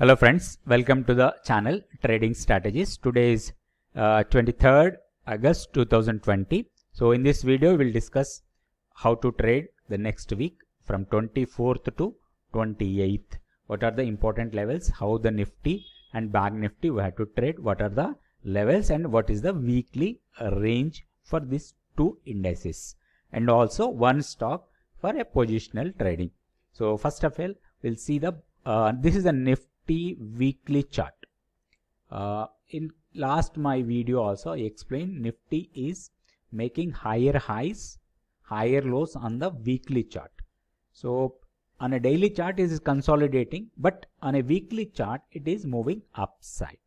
Hello friends, welcome to the channel Trading Strategies. Today is uh, 23rd August 2020. So in this video, we'll discuss how to trade the next week from 24th to 28th. What are the important levels? How the Nifty and Bank Nifty we have to trade? What are the levels and what is the weekly range for these two indices? And also one stock for a positional trading. So first of all, we'll see the uh, this is the Nifty weekly chart. Uh, in last my video also I explained Nifty is making higher highs, higher lows on the weekly chart. So on a daily chart it is consolidating but on a weekly chart it is moving upside.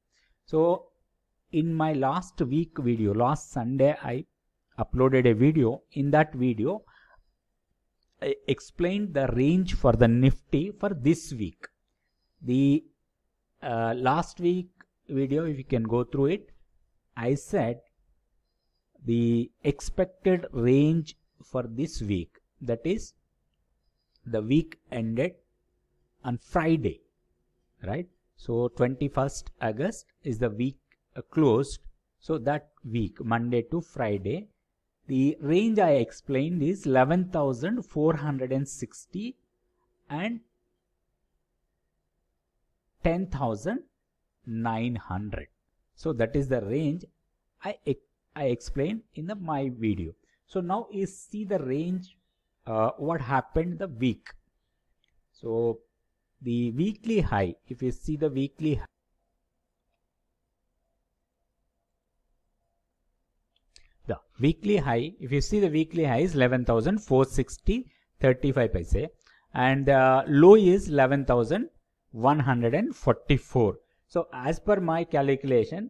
So in my last week video, last Sunday I uploaded a video. In that video I explained the range for the Nifty for this week. The uh, last week video if you can go through it I said the expected range for this week that is the week ended on Friday right so 21st August is the week uh, closed so that week Monday to Friday the range I explained is 11,460 and 10,900. So that is the range I, I explained in the my video. So now you see the range uh, what happened the week. So the weekly high if you see the weekly high, the weekly high if you see the weekly high is 11460 35 paise and the uh, low is 11000 144. So as per my calculation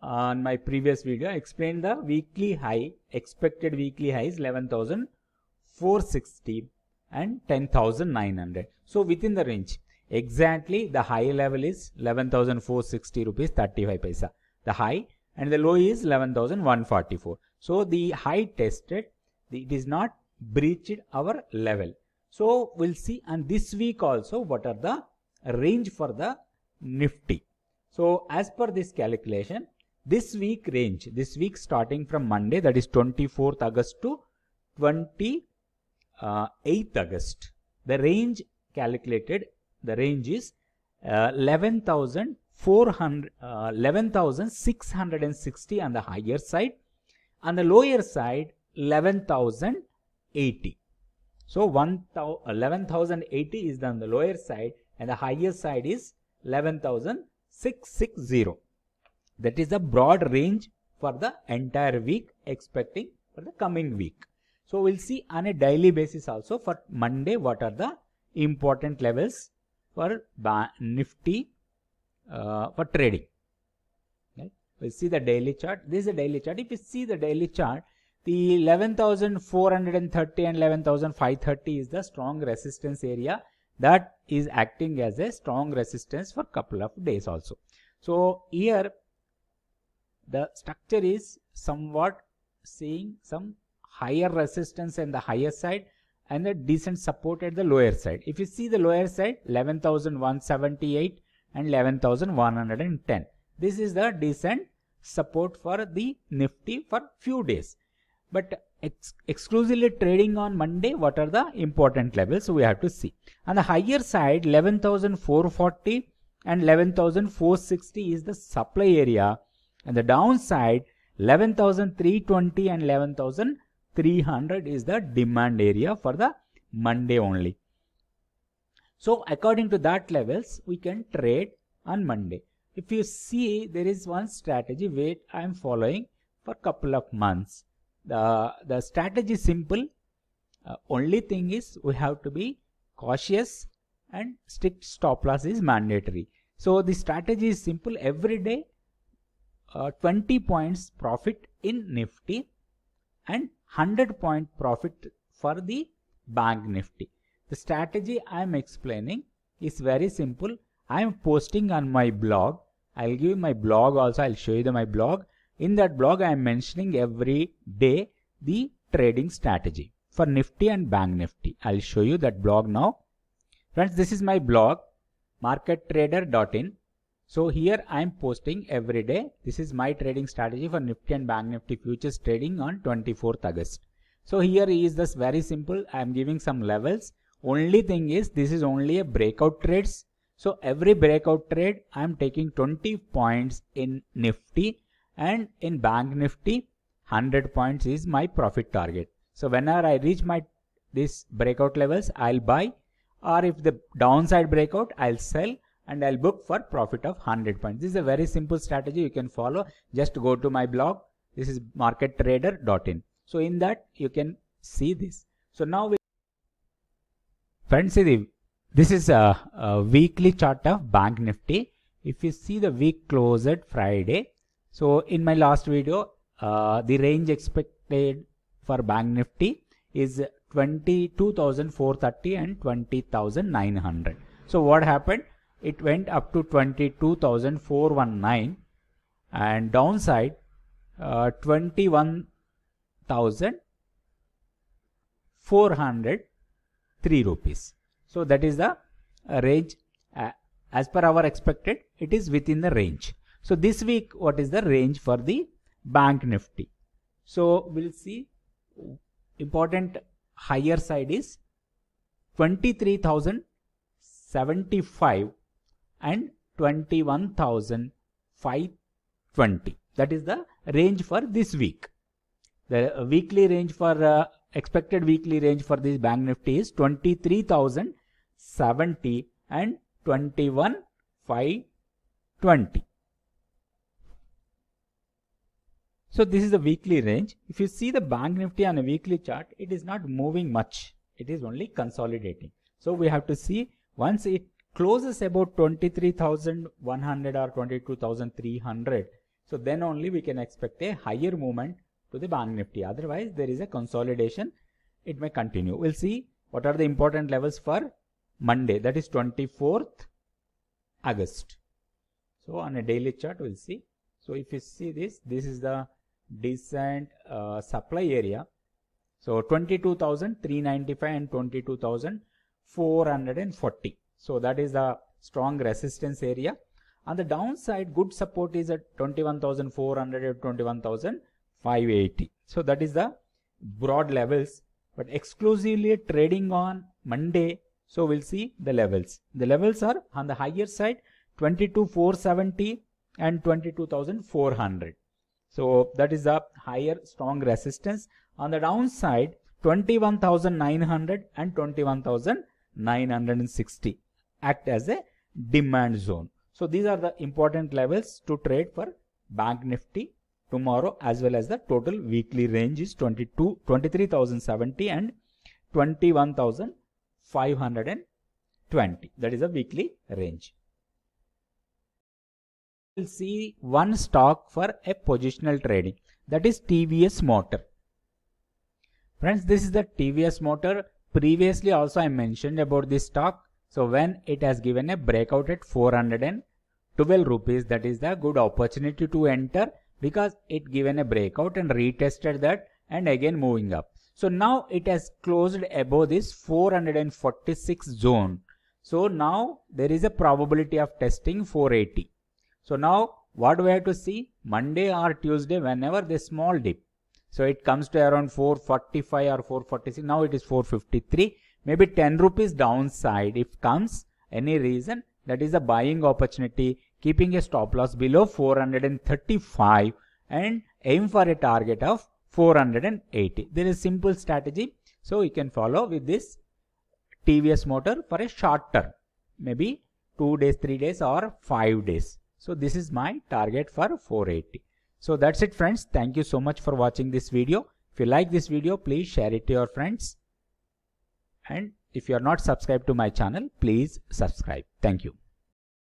on my previous video I explained the weekly high expected weekly high is 11,460 and 10,900. So within the range exactly the high level is 11,460 rupees 35 paisa the high and the low is 11,144. So the high tested it is not breached our level. So we'll see and this week also what are the range for the Nifty. So as per this calculation, this week range, this week starting from Monday, that is 24th August to 28th uh, August, the range calculated, the range is uh, 11,660 uh, 11, on the higher side, on the lower side 11,080. So 11,080 is on the lower side and the highest side is 11,660. That is the broad range for the entire week expecting for the coming week. So we'll see on a daily basis also for Monday what are the important levels for Nifty uh, for trading. We'll see the daily chart. This is a daily chart. If you see the daily chart, the 11,430 and 11,530 is the strong resistance area that is acting as a strong resistance for couple of days also. So here the structure is somewhat seeing some higher resistance in the higher side and the decent support at the lower side. If you see the lower side 11,178 and 11,110. This is the decent support for the Nifty for few days. But ex exclusively trading on Monday, what are the important levels we have to see. On the higher side, 11,440 and 11,460 is the supply area. And the downside, 11,320 and 11,300 is the demand area for the Monday only. So according to that levels, we can trade on Monday. If you see, there is one strategy wait, I am following for couple of months the, the strategy is simple. Uh, only thing is we have to be cautious and strict stop loss is mandatory. So the strategy is simple every day uh, 20 points profit in Nifty and 100 point profit for the bank Nifty. The strategy I am explaining is very simple. I am posting on my blog. I'll give you my blog also. I'll show you the, my blog. In that blog, I am mentioning every day the trading strategy for Nifty and Bank Nifty. I'll show you that blog now. Friends, this is my blog markettrader.in. So here I am posting every day. This is my trading strategy for Nifty and Bank Nifty futures trading on 24th August. So here is this very simple. I am giving some levels. Only thing is this is only a breakout trades. So every breakout trade I am taking 20 points in Nifty and in bank nifty 100 points is my profit target so whenever i reach my this breakout levels i'll buy or if the downside breakout i'll sell and i'll book for profit of 100 points this is a very simple strategy you can follow just go to my blog this is markettrader.in so in that you can see this so now we friends see this is a, a weekly chart of bank nifty if you see the week closed friday so in my last video, uh, the range expected for Bank Nifty is 22,430 and 20,900. So what happened? It went up to 22,419 and downside uh, 21,403 rupees. So that is the range uh, as per our expected it is within the range. So this week, what is the range for the bank nifty? So we'll see important higher side is 23,075 and 21,520. That is the range for this week. The weekly range for uh, expected weekly range for this bank nifty is 23,070 and 21,520. So this is the weekly range. If you see the bank nifty on a weekly chart, it is not moving much. It is only consolidating. So we have to see once it closes about 23,100 or 22,300. So then only we can expect a higher movement to the bank nifty. Otherwise there is a consolidation. It may continue. We'll see what are the important levels for Monday that is 24th August. So on a daily chart we'll see. So if you see this, this is the decent uh, supply area. So 22,395 and 22,440. So that is the strong resistance area. On the downside, good support is at 21,400 21,580. So that is the broad levels, but exclusively trading on Monday. So we'll see the levels. The levels are on the higher side 22,470 and 22,400. So that is a higher strong resistance. On the downside, 21,900 and 21,960 act as a demand zone. So these are the important levels to trade for Bank Nifty tomorrow as well as the total weekly range is 22 23,070 and 21,520. That is the weekly range will see one stock for a positional trading that is TVS motor. Friends, this is the TVS motor. Previously also I mentioned about this stock. So when it has given a breakout at 412 rupees, that is the good opportunity to enter because it given a breakout and retested that and again moving up. So now it has closed above this 446 zone. So now there is a probability of testing 480. So now what do we have to see? Monday or Tuesday whenever this small dip. So it comes to around 445 or 446. Now it is 453. Maybe 10 rupees downside if comes any reason that is a buying opportunity keeping a stop loss below 435 and aim for a target of 480. This is simple strategy. So you can follow with this TVS motor for a short term, maybe 2 days, 3 days or 5 days. So this is my target for 480. So that's it friends. Thank you so much for watching this video. If you like this video, please share it to your friends. And if you are not subscribed to my channel, please subscribe. Thank you.